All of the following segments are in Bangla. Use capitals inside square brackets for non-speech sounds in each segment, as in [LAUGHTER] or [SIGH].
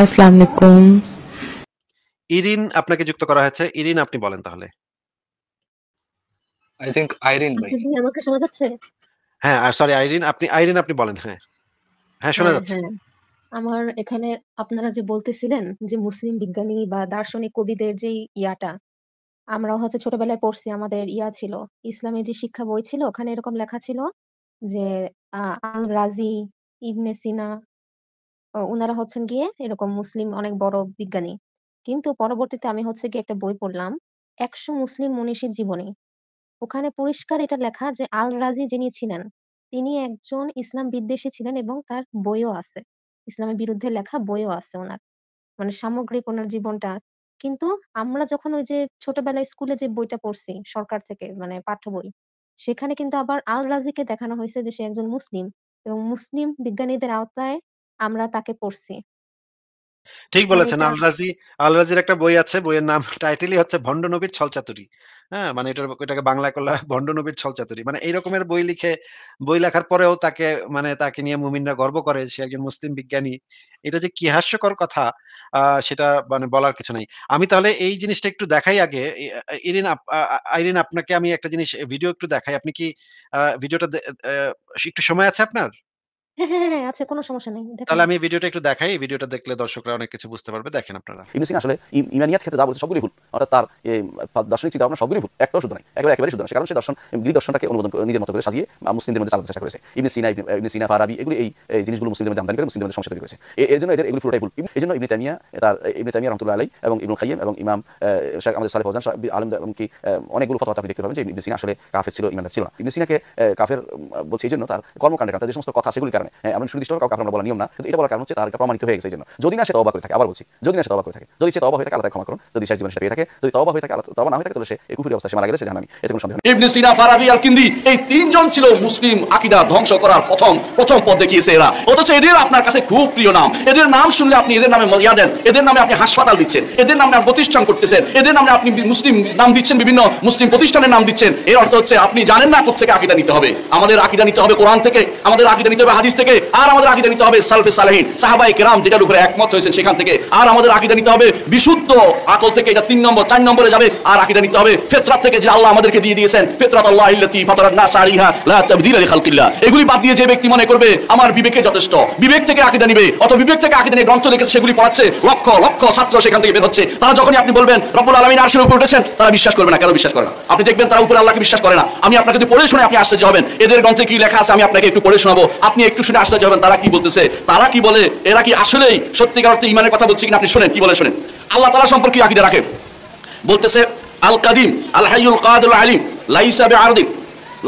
আসসালামু আলাইকুম ইরিন আপনাকে যুক্ত করা হয়েছে ইরিন আপনি বলেন তাহলে আই থিংক আইরিন ভাই আমাকে শোনা যাচ্ছে হ্যাঁ আর সরি আইরিন আপনি আইরিন আপনি বলেন হ্যাঁ হ্যাঁ শোনা হ্যাঁ, যাচ্ছে হ্যাঁ। আমার এখানে আপনারা যে বলতেছিলেন যে মুসলিম বিজ্ঞানী বা দার্শনিক কবিদের যে ইয়াটা আমরা হচ্ছে ছোটবেলায় পড়ছি আমাদের ইয়া ছিল ইসলামের যে শিক্ষা বই ছিল ওখানে এরকম লেখা ছিল যে আল রাজি ইবনে সিনা উনারা হচ্ছেন গিয়ে এরকম মুসলিম অনেক বড় বিজ্ঞানী। কিন্তু পরবর্তীতে আমি হচ্ছে গিয়ে একটা বই পড়লাম। একশো মুসলিম মনীষীর জীবনী। ওখানে পরিষ্কার এটা লেখা যে আল-রাজি যিনি ছিলেন, তিনি একজন ইসলাম বিদ্বেষী ছিলেন এবং তার বইও আছে। ইসলামের বিরুদ্ধে লেখা বইও আছে ওনার মানে সামগ্রিক ওনার জীবনটা। কিন্তু আমরা যখন ওই যে ছোটবেলায় স্কুলে যে বইটা পড়ছি সরকার থেকে মানে পাঠ্য বই, সেখানে কিন্তু আবার আল-রাজিকে দেখানো হয়েছে যে সে একজন মুসলিম এবং মুসলিম বিজ্ঞানীদের আওতায় আমরা তাকে পড়ছি। ঠিক বলেছেন। আলরাজি, আলরাজির একটা বই আছে। বইয়ের নাম টাইটেলই [LAUGHS] হচ্ছে ভণ্ড নবীর ছলচাতুরি। হ্যাঁ? মানে এটার এটাকে বাংলা করলে হয় ভণ্ড নবীর ছলচাতুরি। মানে এই রকমের বই লিখে বই লেখার পরেও তাকে মানে তাকে নিয়ে মুমিনরা গর্ব করে। সে একজন মুসলিম বিজ্ঞানী। এটা যে কি হাস্যকর কথা সেটা মানে বলার কিছু নাই। আমি তাহলে এই জিনিসটা একটু দেখাই আগে। ইরিন আইরিন আপনাকে আমি একটা জিনিস ভিডিও একটু দেখাই। আপনি কি ভিডিওটা একটু সময় আছে আপনার? হ্যাঁ, হ্যাঁ, হ্যাঁ, আচ্ছা কোনো সমস্যা নেই। তাহলে আমি ভিডিওটা একটু দেখাই ভিডিওটা দেখলে দর্শকরা অনেক কিছু বুঝতে পারবে দেখেন আপনারা ইবনে সিনা আসলে ইমানিয়াত ক্ষেত্রে যা সবগুলি ভুল অর্থাৎ তার দার্শনিক চিন্তা ভাবনা সবগুলি ভুল একটাও নাই একেবারে একেবারে নয় কারণ সে দর্শন গ্রিক দর্শনটাকে অনুমোদন নিজের মতো করে সাজিয়ে মুসলিমদের মধ্যে চালাতে চেষ্টা করেছে ইবনে সিনা ইবনে- সিনা ফারাবি এগুলি এই জিনিসগুলো মুসলিমদের মধ্যে আমদানি করে মুসলিমদের মধ্যে সমস্যা তৈরি করেছে এর জন্য এদের এগুলি পুরোটাই ভুল এই জন্য ইবনে তামিয়া তার ইবনে তামিয়া রহমতুল্লাহ আলাই এবং ইবনুল এবং ইমাম আহ, আমাদের আলম এবং কি অনেকগুলো কথা আপনি দেখতে পাবেন যে ইবনে সিনা আসলে কাফের ছিল ইমানদার ছিল না। ইবনে সিনাকে কাফের বলছে এই জন্য তার কর্মকাণ্ডের কারণে যে সমস্ত কথা সেগুলির কারণে কারণে হ্যাঁ, এমন আমরা সুনির্দিষ্ট কাউকে আমরা বলা নিয়ম না কিন্তু এটা বলার কারণ হচ্ছে তার এটা প্রমাণিত হয়ে গেছে জন্য যদি না সে তবা করে থাকে আবার বলছি যদি না সে তবা করে থাকে যদি সে তবা হয়ে থাকে আলাদা ক্ষমা করুন যদি শেষ জীবন সেটা পেয়ে থাকে যদি তবা হয়ে থাকে আল্লাহ তবা না হয়ে থাকে তাহলে সে এই কুফুরি অবস্থায় সে মারা গেলে সে জানামি এতে কোনো সন্দেহ নেই ইবনে সিনা ফারাবি আল কিন্দি এই তিনজন ছিল মুসলিম আকীদা ধ্বংস করার প্রথম প্রথম পথ দেখিয়েছে এরা অথচ এদের আপনার কাছে খুব প্রিয় নাম এদের নাম শুনলে আপনি এদের নামে মলিয়া দেন এদের নামে আপনি হাসপাতাল দিচ্ছেন এদের নামে আপনি প্রতিষ্ঠান করতেছেন এদের নামে আপনি মুসলিম নাম দিচ্ছেন বিভিন্ন মুসলিম প্রতিষ্ঠানের নাম দিচ্ছেন এর অর্থ হচ্ছে আপনি জানেন না কোথা থেকে আকীদা নিতে হবে আমাদের আকীদা নিতে হবে কোরআন থেকে আমাদের আকীদা নিতে হবে হাদিস থেকে আর আমাদের আকিদা নিতে হবে সালফে সালাহিন সাহাবাই কেরাম যেটার উপরে একমত হয়েছেন সেখান থেকে আর আমাদের আকিদা নিতে হবে বিশুদ্ধ আকল থেকে এটা তিন নম্বর চার নম্বরে যাবে আর আকিদা নিতে হবে ফেতরাত থেকে যে আল্লাহ আমাদেরকে দিয়ে দিয়েছেন ফেতরাত আল্লাহ ইল্লাতি ফাতারান না সারিহা লা তাবদিল আলি খালকিল্লাহ এগুলি বাদ দিয়ে যে ব্যক্তি মনে করবে আমার বিবেকে যথেষ্ট বিবেক থেকে আকিদা নিবে অথবা বিবেক থেকে আকিদা নিয়ে গ্রন্থ লিখেছে সেগুলি পড়াচ্ছে লক্ষ লক্ষ ছাত্র সেখান থেকে বের হচ্ছে তারা যখনই আপনি বলবেন রব্বুল আলামিন আরশের উপরে উঠেছেন তারা বিশ্বাস করবে না কেন বিশ্বাস করে না আপনি দেখবেন তারা উপরে আল্লাহকে বিশ্বাস করে না আমি আপনাকে যদি পড়ে শুনে আপনি আশ্চর্য হবেন এদের গ্রন্থে কি লেখা আছে আমি আপনাকে একটু পড়ে শোনাবো আপনি একটু শুনে আশ্চর্য হবেন তারা কি বলতেছে তারা কি বলে এরা কি আসলেই সত্যিকার অর্থে ইমানের কথা বলছে কিনা আপনি শোনেন কি বলে শোনেন আল্লাহ তালা সম্পর্কে আকিদা রাখে বলতেছে আল কাদিম আল হাইউল কাদুল আলিম লাইসাবে আরদিক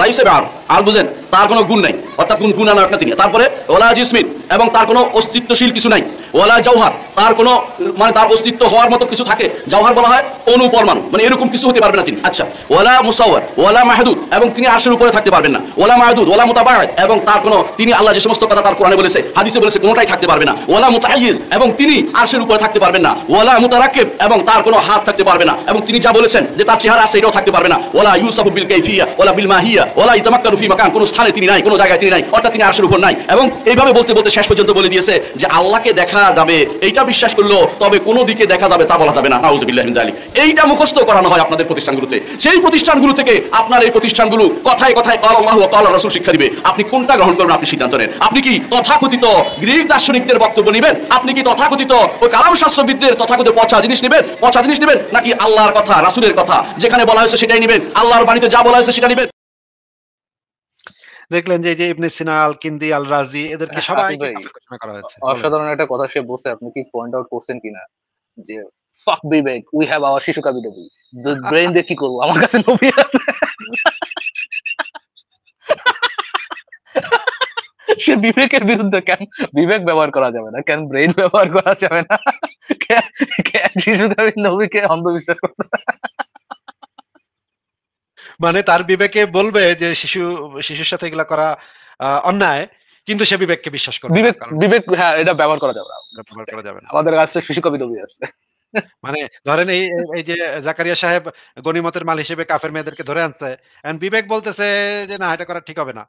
লাইসাবে আর আর বুঝেন তার কোনো গুণ নাই অর্থাৎ কোন গুণ আনার কথা তিনি তারপরে ওলা জিসমিন এবং তার কোনো অস্তিত্বশীল কিছু নাই ওলা জওহার তার কোনো মানে তার অস্তিত্ব হওয়ার মতো কিছু থাকে জওহার বলা হয় অনু পরমাণু মানে এরকম কিছু হতে পারবে না তিনি আচ্ছা ওলা মুসাওয়ার ওলা মাহদুদ এবং তিনি আশের উপরে থাকতে পারবেন না ওলা মাহদুদ ওলা মোতাবায় এবং তার কোনো তিনি আল্লাহ যে সমস্ত কথা তার কোরআনে বলেছে হাদিসে বলেছে কোনোটাই থাকতে পারবে না ওলা মুতাইজ এবং তিনি আশের উপরে থাকতে পারবেন না ওলা মুতারাকিব এবং তার কোনো হাত থাকতে পারবে না এবং তিনি যা বলেছেন যে তার চেহারা আছে এটাও থাকতে পারবে না ওলা ইউসাফু বিল কাইফিয়া ওলা বিল মাহিয়া ওলা ইতামাক্কারু ফি মাকান কোনো স্থানে তিনি নাই কোনো জায়গায় তিনি নাই অর্থাৎ তিনি আরশের উপর নাই এবং এইভাবে বলতে বলতে শেষ পর্যন্ত বলে দিয়েছে যে আল্লাহকে দেখা যাবে এইটা বিশ্বাস করলো তবে কোনো দিকে দেখা যাবে তা বলা যাবে না নাউজুবিল্লাহিন এইটা মুখস্থ করানো হয় আপনাদের প্রতিষ্ঠানগুলোতে সেই প্রতিষ্ঠানগুলো থেকে আপনার এই প্রতিষ্ঠানগুলো কথায় কথায় কল আল্লাহ কল রাসূল শিক্ষা দিবে আপনি কোনটা গ্রহণ করবেন আপনি সিদ্ধান্ত নেন আপনি কি তথাকথিত গ্রিক দার্শনিকদের বক্তব্য নেবেন আপনি কি তথাকথিত ওই কালাম শাস্ত্রবিদদের তথাকথিত পচা জিনিস নেবেন পচা জিনিস নেবেন নাকি আল্লাহর কথা রাসুলের কথা যেখানে বলা হয়েছে সেটাই নেবেন আল্লাহর বাণীতে যা বলা হয়েছে সেটা নেবেন দেখলেন যে ইবনে সিনা আল কিন্দি আল রাজি এদেরকে হ্যাঁ, সবাইকে করা হয়েছে অসাধারণ একটা কথা সে বলছে আপনি কি পয়েন্ট আউট করছেন কিনা যে ফাক বিবেক উই হ্যাভ আওয়ার শিশু কবি নবী ব্রেন দিয়ে কি করবো আমার কাছে নবী আছে সে বিবেকের বিরুদ্ধে কেন বিবেক ব্যবহার করা যাবে না কেন ব্রেন ব্যবহার করা যাবে না শিশু কবি নবীকে অন্ধবিশ্বাস করতে মানে তার বিবেকে বলবে যে শিশু শিশুর সাথে এগুলা করা অন্যায় কিন্তু সে বিবেককে বিশ্বাস করবে বিবেক বিবেক হ্যাঁ এটা ব্যবহার করা যাবে ব্যবহার করা যাবে আমাদের কাছে শিশু কবি দবি আছে মানে ধরেন এই এই যে জাকারিয়া সাহেব গনিমতের মাল হিসেবে কাফের মেয়েদেরকে ধরে আনছে এন্ড বিবেক বলতেছে যে না এটা করা ঠিক হবে না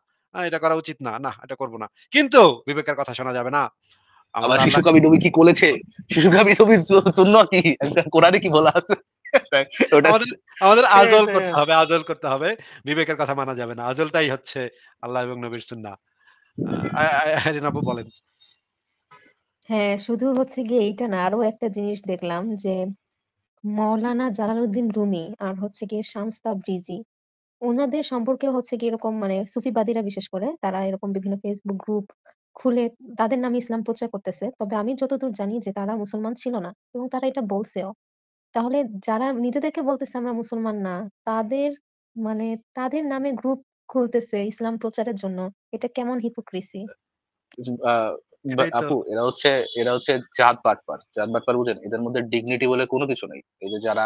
এটা করা উচিত না না এটা করব না কিন্তু বিবেকের কথা শোনা যাবে না আবার শিশু কবি নবী কি বলেছে শিশু কবি নবীর শুনলো কি কোরআনে কি বলা আছে [LAUGHS] আমাদের হ্যাঁ, আজল হ্যাঁ, করতে হ্যাঁ। হবে আজল করতে হবে বিবেকের কথা মানা যাবে না আজলটাই হচ্ছে আল্লাহ এবং নবীর সুন্না বলেন হ্যাঁ শুধু হচ্ছে গিয়ে এইটা না আরো একটা জিনিস দেখলাম যে মৌলানা জালালউদ্দিন রুমি আর হচ্ছে গিয়ে শামস্তা ব্রিজি ওনাদের সম্পর্কে হচ্ছে কি এরকম মানে সুফিবাদীরা বিশেষ করে তারা এরকম বিভিন্ন ফেসবুক গ্রুপ খুলে তাদের নামে ইসলাম প্রচার করতেছে তবে আমি যতদূর জানি যে তারা মুসলমান ছিল না এবং তারা এটা বলছেও তাহলে যারা নিজেদেরকে বলতেছে আমরা মুসলমান না, তাদের মানে তাদের নামে গ্রুপ খুলতেছে ইসলাম প্রচারের জন্য। এটা কেমন hypocrisy? আ আপু এরা হচ্ছে এরা হচ্ছে জাত বাটপার। জাত বাটপার বুঝেন? এদের মধ্যে ডিগনিটি বলে কোনো কিছু নেই এই যে যারা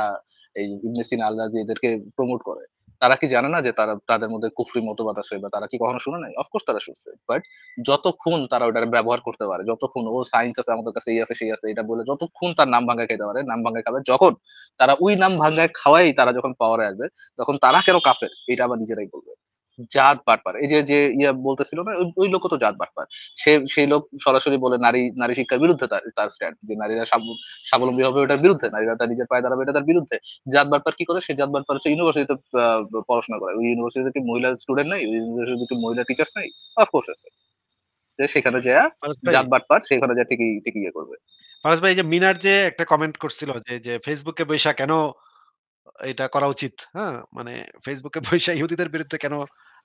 এই ইবনে সিনা, আল এদেরকে প্রমোট করে। তারা কি জানে না যে তারা তাদের মধ্যে কুফরি মতবাদ আছে বা তারা কি কখনো শুনে নাই অফকোর্স তারা শুনছে বাট যতক্ষণ তারা ওটা ব্যবহার করতে পারে যতক্ষণ ও সায়েন্স আছে আমাদের কাছে এই আছে সেই আছে এটা বলে যতক্ষণ তার নাম ভাঙ্গা খেতে পারে নাম ভাঙ্গা খাবে যখন তারা ওই নাম ভাঙ্গায় খাওয়াই তারা যখন পাওয়ারে আসবে তখন তারা কেন কাফের এটা আবার নিজেরাই বলবে জাত বাটপার এই যে যে ইয়া বলতেছিল না ওই লোক তো জাত বাটপার সে সেই লোক সরাসরি বলে নারী নারী শিক্ষার বিরুদ্ধে তার তার স্ট্যান্ড যে নারীরা স্বাবলম্বী হবে ওটার বিরুদ্ধে নারীরা তার নিজের পায়ে দাঁড়াবে এটা তার বিরুদ্ধে জাত বাটপার কি করে সে জাত বাটপার হচ্ছে ইউনিভার্সিটিতে পড়াশোনা করে ওই ইউনিভার্সিটিতে কি মহিলা স্টুডেন্ট নাই ওই ইউনিভার্সিটিতে কি মহিলা টিচার্স নাই অফকোর্স আছে সেখানে যা জাত বাটপার সেখানে যা ঠিকই ঠিকই ইয়ে করবে ফারাজ ভাই যে মিনার যে একটা কমেন্ট করছিল যে যে ফেসবুকে বৈশা কেন এটা করা উচিত হ্যাঁ মানে ফেসবুকে পয়সা ইহুদিদের বিরুদ্ধে কেন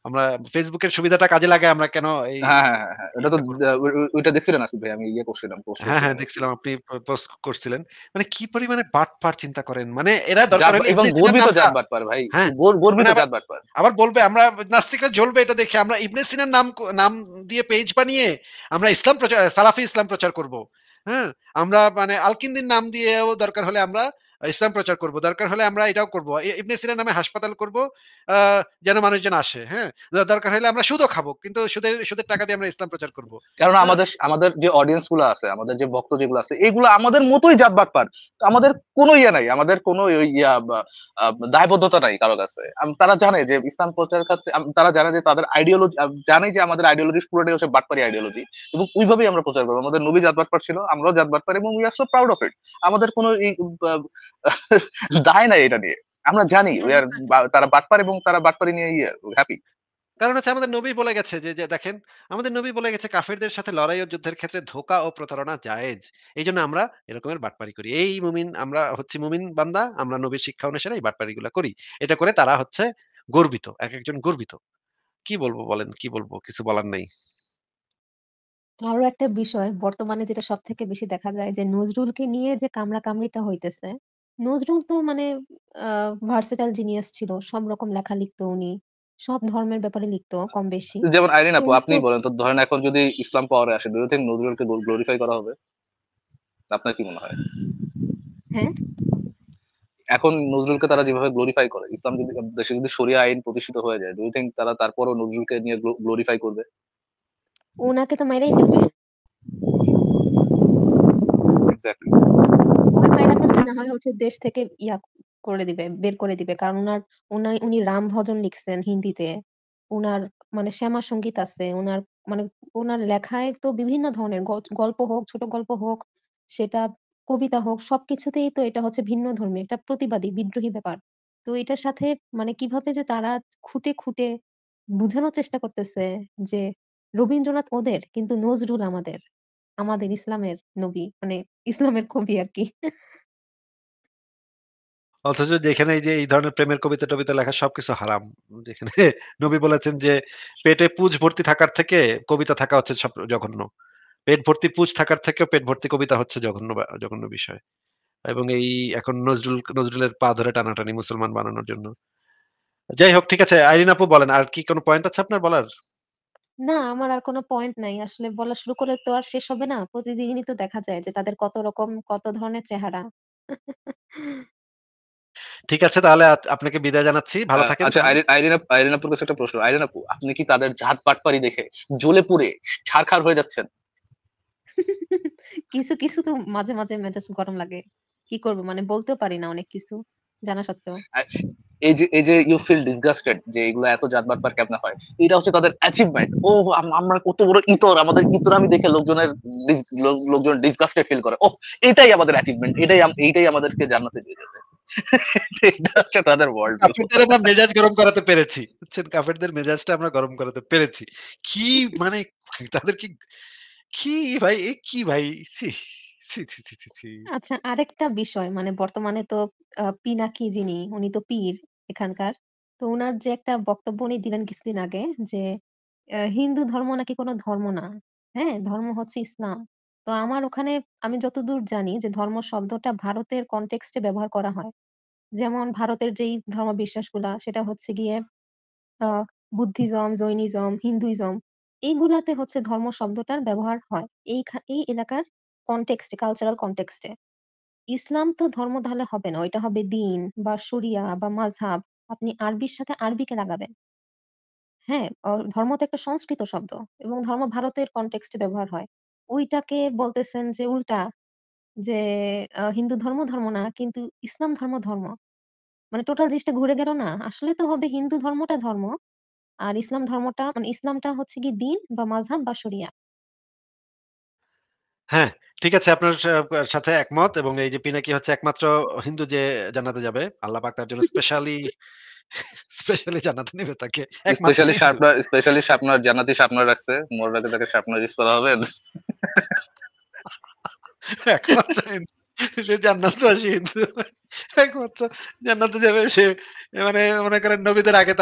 আমরা ফেসবুকের সুবিধাটা কাজে লাগাই আমরা কেন এই হ্যাঁ ওটা হ্যাঁ, হ্যাঁ, হ্যাঁ। তো ওটা দেখছিলেন আসিফ ভাই আমি ইয়ে করছিলাম পোস্ট হ্যাঁ হ্যাঁ দেখছিলাম আপনি পোস্ট করছিলেন মানে কি পরিমানে বাট পার চিন্তা করেন মানে এরা দরকার হলে এবং গর্বিত জাত বাট পার ভাই গর্বিত মানে জাত বাট পার আবার বলবে আমরা নাস্তিকরা জ্বলবে এটা দেখে আমরা ইবনে সিনার নাম নাম দিয়ে পেজ বানিয়ে আমরা ইসলাম প্রচার সালাফি ইসলাম প্রচার করব হ্যাঁ আমরা মানে আলকিন্দির নাম দিয়েও দরকার হলে আমরা ইসলাম প্রচার করব দরকার হলে আমরা এটাও করব ইবনে সিনা নামে হাসপাতাল করব যেন মানুষজন আসে হ্যাঁ দরকার হলে আমরা সুদও খাবো কিন্তু সুদের সুদের টাকা দিয়ে আমরা ইসলাম প্রচার করব কারণ হ্যাঁ? আমাদের আমাদের যে অডিয়েন্স গুলো আছে আমাদের যে ভক্ত যেগুলো আছে এগুলো আমাদের মতোই জাত বাটপার আমাদের কোনো ইয়ে নাই আমাদের কোনো ইয়া দায়বদ্ধতা নাই কারো কাছে তারা জানে যে ইসলাম প্রচার কাছে তারা জানে যে তাদের আইডিওলজি জানে যে আমাদের আইডিওলজি পুরোটাই হচ্ছে বাটপারি আইডিওলজি এবং ওইভাবেই আমরা প্রচার করবো আমাদের নবী জাত বাটপার ছিল আমরাও জাত বাটপার এবং we are so proud of it আমাদের কোনো দায় নাই এটা নিয়ে আমরা জানি তারা বাটপার এবং তারা বাটপারি নিয়ে হ্যাপি ইয়ে, কারণ হচ্ছে আমাদের নবী বলে গেছে যে দেখেন আমাদের নবী বলে গেছে কাফেরদের সাথে লড়াই ও যুদ্ধের ক্ষেত্রে ধোকা ও প্রতারণা জায়েজ এই জন্য আমরা এরকমের বাটপারি করি এই মুমিন আমরা হচ্ছে মুমিন বান্দা আমরা নবীর শিক্ষা অনুসারে এই বাটপারিগুলো করি এটা করে তারা হচ্ছে গর্বিত এক একজন গর্বিত কি বলবো বলেন কি বলবো কিছু বলার নেই আরো একটা বিষয় বর্তমানে যেটা সব থেকে বেশি দেখা যায় যে নজরুলকে নিয়ে যে কামড়া কামড়িটা হইতেছে নজরুল তো মানে আহ ভার্সেটাইল জিনিয়াস ছিল। সব রকম লেখা লিখতো উনি। সব ধর্মের ব্যাপারে লিখতো কম বেশি। যেমন আইরিন আপু আপনি বলেন তো ধরেন এখন যদি ইসলাম পাওয়ারে আসে, দুই ইউ নজরুলকে গ্লোরিফাই করা হবে? আপনার কি মনে হয়? হ্যাঁ? এখন নজরুলকে তারা যেভাবে গ্লোরিফাই করে, ইসলাম যদি দেশে যদি শরিয়া আইন প্রতিষ্ঠিত হয়ে যায়, দুই ইউ তারা তারপরও নজরুলকে নিয়ে গ্লোরিফাই করবে? উনাকে তো মাইরাই ফেলবে। এক্স্যাক্টলি না হয় হচ্ছে দেশ থেকে ইয়া করে দিবে বের করে দিবে কারণ ওনার উনি উনি রাম ভজন লিখছেন হিন্দিতে উনার মানে শ্যামা সঙ্গীত আছে উনার মানে ওনার লেখায় তো বিভিন্ন ধরনের গল্প হোক ছোট গল্প হোক সেটা কবিতা হোক সবকিছুতেই তো এটা হচ্ছে ভিন্ন ধর্মী একটা প্রতিবাদী বিদ্রোহী ব্যাপার তো এটার সাথে মানে কিভাবে যে তারা খুঁটে খুঁটে বুঝানোর চেষ্টা করতেছে যে রবীন্দ্রনাথ ওদের কিন্তু নজরুল আমাদের আমাদের ইসলামের নবী মানে ইসলামের কবি আর কি অথচ যেখানে যে এই ধরনের প্রেমের কবিতা টবিতা লেখা সবকিছু হারাম যেখানে [LAUGHS] নবী বলেছেন যে পেটে পুজ ভর্তি থাকার থেকে কবিতা থাকা হচ্ছে সব জঘন্য পেট ভর্তি পুজ থাকার থেকেও পেট ভর্তি কবিতা হচ্ছে জঘন্য জঘন্য বিষয় এবং এই এখন নজরুল নজরুলের পা ধরে টানাটানি মুসলমান বানানোর জন্য যাই হোক ঠিক আছে আইরিন আপু বলেন আর কি কোনো পয়েন্ট আছে আপনার বলার না আমার আর কোনো পয়েন্ট নাই আসলে বলা শুরু করলে তো আর শেষ হবে না প্রতিদিনই তো দেখা যায় যে তাদের কত রকম কত ধরনের চেহারা [LAUGHS] ঠিক আছে তাহলে আপনাকে বিদায় জানাচ্ছি ভালো থাকেন আচ্ছা আইরিন আইরিন আপুর একটা প্রশ্ন আইরিন আপু আপনি কি তাদের ঝাট পাটপারি দেখে জ্বলে পুড়ে ছারখার হয়ে যাচ্ছেন [LAUGHS] কিছু কিছু তো মাঝে মাঝে মেজাজ গরম লাগে কি করব মানে বলতেও পারি না অনেক কিছু জানা সত্ত্বেও এই যে এই যে ইউ ফিল ডিসগাস্টেড যে এগুলো এত জাত বাটপার কেমন হয় এটা হচ্ছে তাদের অ্যাচিভমেন্ট ও আমরা কত বড় ইতর আমাদের ইতর আমি দেখে লোকজনের লোকজন ডিসগাস্টেড ফিল করে ও এটাই আমাদের অ্যাচিভমেন্ট এটাই এইটাই আমাদেরকে জানাতে দিয়ে যাবে [LAUGHS] হচ্ছে তাদের ওয়ার্ল্ড কাফেরদের আমরা মেজাজ গরম করাতে পেরেছি কাফেরদের মেজাজটা আমরা গরম করাতে পেরেছি কি মানে তাদের কি কি ভাই এ কি ভাই আচ্ছা আরেকটা বিষয় মানে বর্তমানে তো পিনাকি যিনি উনি তো পীর এখানকার তো উনার যে একটা বক্তব্য উনি দিলেন কিছুদিন আগে যে হিন্দু ধর্ম নাকি কোনো ধর্ম না হ্যাঁ ধর্ম হচ্ছে ইসলাম তো আমার ওখানে আমি যতদূর জানি যে ধর্ম শব্দটা ভারতের কনটেক্সটে ব্যবহার করা হয়। যেমন ভারতের যেই ধর্ম গুলা সেটা হচ্ছে গিয়ে বুদ্ধিজম, জৈনিজম, হিন্দুইজম এইগুলাতে হচ্ছে ধর্ম শব্দটার ব্যবহার হয়। এই এই এলাকার কনটেক্সট কালচারাল কনটেক্সট এ। ইসলাম তো ধর্ম তাহলে হবে না। ওইটা হবে দিন বা সুরিয়া বা মাঝহাব আপনি আরবির সাথে আরবিকে লাগাবেন। হ্যাঁ, ধর্ম তো একটা সংস্কৃত শব্দ এবং ধর্ম ভারতের কনটেক্সট এ ব্যবহার হয়। ওইটাকে বলতেছেন যে উল্টা যে হিন্দু ধর্ম, ধর্ম না কিন্তু ইসলাম ধর্ম, ধর্ম। মানে টোটাল জিনিসটা ঘুরে গেল না। আসলে তো হবে হিন্দু ধর্মটা ধর্ম। আর ইসলাম ধর্মটা মানে ইসলামটা হচ্ছে কি দিন বা মাযহাব বা শরিয়া। হ্যাঁ, ঠিক আছে আপনার সাথে একমত এবং এই যে পিনাকী হচ্ছে একমাত্র হিন্দু যে জানাতে যাবে। আল্লাহ পাক তার জন্য স্পেশালি, স্পেশালি জানাতে নেবে তাকে। একমাত্র specially Hindu. Sharpener specially sharpener জান্নাতি শার্পনার রাখছে। মোর রাখে তাকে শার্পনার ইউস করা হবে। নবীদের আগে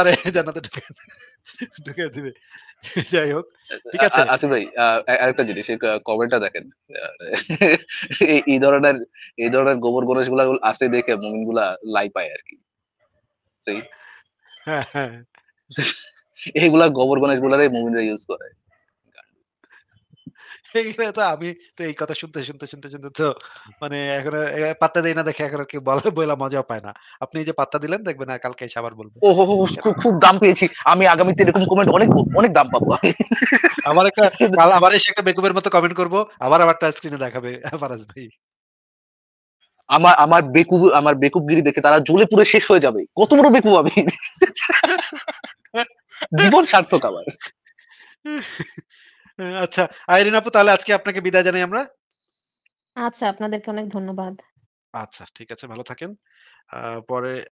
যাই হোক আছে আরেকটা জিনিস দেখেন এই ধরনের এই ধরনের গোবর গণেশ গুলা আছে দেখে মমিন গুলা লাই পায় আর কি এইগুলা গোবর গণেশ গুলারে মমিনরা ইউজ করে এইগুলো তো আমি তো এই কথা শুনতে শুনতে শুনতে শুনতে তো মানে এখন পাত্তা দেই না দেখে এখন কি বলে বইলা মজাও পায় না আপনি যে পাত্তা দিলেন দেখবেন কালকে এসে আবার বলবো ও হো খুব দাম পেয়েছি আমি আগামীতে এরকম কমেন্ট অনেক অনেক দাম পাবো আমার একটা [LAUGHS] আমার এসে একটা বেকুবের মতো কমেন্ট করব আবার আমারটা স্ক্রিনে দেখাবে ফারাজ ভাই আমার আমার বেকুব আমার বেকুবগিরি দেখে তারা জ্বলে পুরে শেষ হয়ে যাবে কত বড় বেকুব আমি [LAUGHS] জীবন সার্থক আমার [LAUGHS] আচ্ছা আইরিন আপু তাহলে আজকে আপনাকে বিদায় জানাই আমরা আচ্ছা আপনাদেরকে অনেক ধন্যবাদ আচ্ছা ঠিক আছে ভালো থাকেন পরে